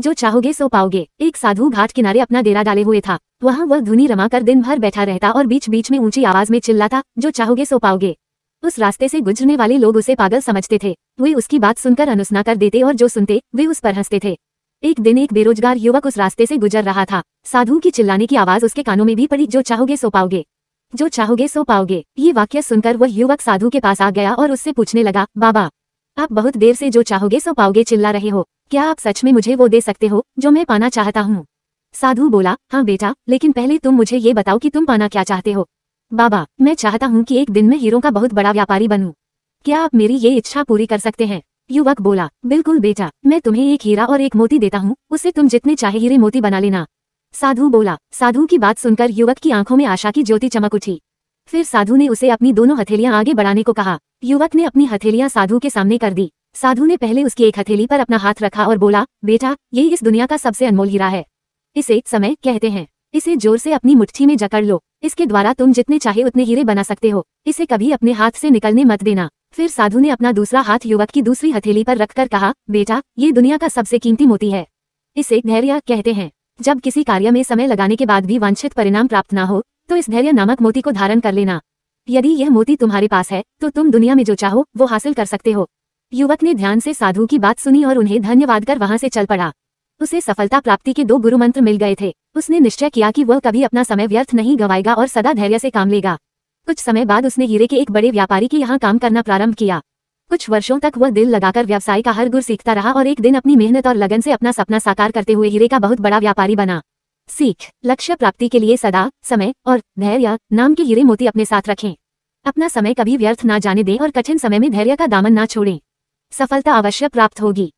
जो चाहोगे सो पाओगे एक साधु घाट किनारे अपना डेरा डाले हुए था वहाँ वह धुनी रमा कर दिन भर बैठा रहता और बीच बीच में ऊंची आवाज में चिल्लाता जो चाहोगे सो पाओगे उस रास्ते से गुजरने वाले लोग उसे पागल समझते थे वे उसकी बात सुनकर अनुसना कर देते और जो सुनते वे उस पर हंसते थे एक दिन एक बेरोजगार युवक उस रास्ते से गुजर रहा था साधु की चिल्लाने की आवाज उसके कानों में भी पड़ी जो चाहोगे सो पाओगे जो चाहोगे सो पाओगे ये वाक्य सुनकर वह युवक साधु के पास आ गया और उससे पूछने लगा बाबा आप बहुत देर से जो चाहोगे सो पाओगे चिल्ला रहे हो क्या आप सच में मुझे वो दे सकते हो जो मैं पाना चाहता हूँ साधु बोला हाँ बेटा लेकिन पहले तुम मुझे ये बताओ कि तुम पाना क्या चाहते हो बाबा मैं चाहता हूँ कि एक दिन में हीरो का बहुत बड़ा व्यापारी बनूँ क्या आप मेरी ये इच्छा पूरी कर सकते हैं युवक बोला बिल्कुल बेटा मैं तुम्हें एक हीरा और एक मोती देता हूँ उससे तुम जितने चाहे हीरे मोती बना लेना साधु बोला साधु की बात सुनकर युवक की आंखों में आशा की ज्योति चमक उठी फिर साधु ने उसे अपनी दोनों हथेलियां आगे बढ़ाने को कहा युवक ने अपनी हथेलियां साधु के सामने कर दी साधु ने पहले उसकी एक हथेली पर अपना हाथ रखा और बोला बेटा ये इस दुनिया का सबसे अनमोल हीरा है इसे समय कहते हैं इसे जोर से अपनी मुट्ठी में जकड़ लो इसके द्वारा तुम जितने चाहे उतने हीरे बना सकते हो इसे कभी अपने हाथ से निकलने मत देना फिर साधु ने अपना दूसरा हाथ युवक की दूसरी हथेली पर रखकर कहा बेटा ये दुनिया का सबसे कीमती मोती है इसे धैर्य कहते हैं जब किसी कार्य में समय लगाने के बाद भी वांछित परिणाम प्राप्त न हो तो इस धैर्य नामक मोती को धारण कर लेना यदि यह मोती तुम्हारे पास है तो तुम दुनिया में जो चाहो वो हासिल कर सकते हो युवक ने ध्यान से साधु की बात सुनी और उन्हें धन्यवाद कर वहाँ से चल पड़ा उसे सफलता प्राप्ति के दो गुरु मंत्र मिल गए थे उसने निश्चय किया कि वह कभी अपना समय व्यर्थ नहीं गवाएगा और सदा धैर्य से काम लेगा कुछ समय बाद उसने हीरे के एक बड़े व्यापारी के यहाँ काम करना प्रारंभ किया कुछ वर्षों तक वह दिल लगाकर व्यवसाय का हर गुर सीखता रहा और एक दिन अपनी मेहनत और लगन से अपना सपना साकार करते हुए हीरे का बहुत बड़ा व्यापारी बना सीख लक्ष्य प्राप्ति के लिए सदा समय और धैर्य नाम के हीरे मोती अपने साथ रखें अपना समय कभी व्यर्थ ना जाने दें और कठिन समय में धैर्य का दामन ना छोड़ें सफलता अवश्य प्राप्त होगी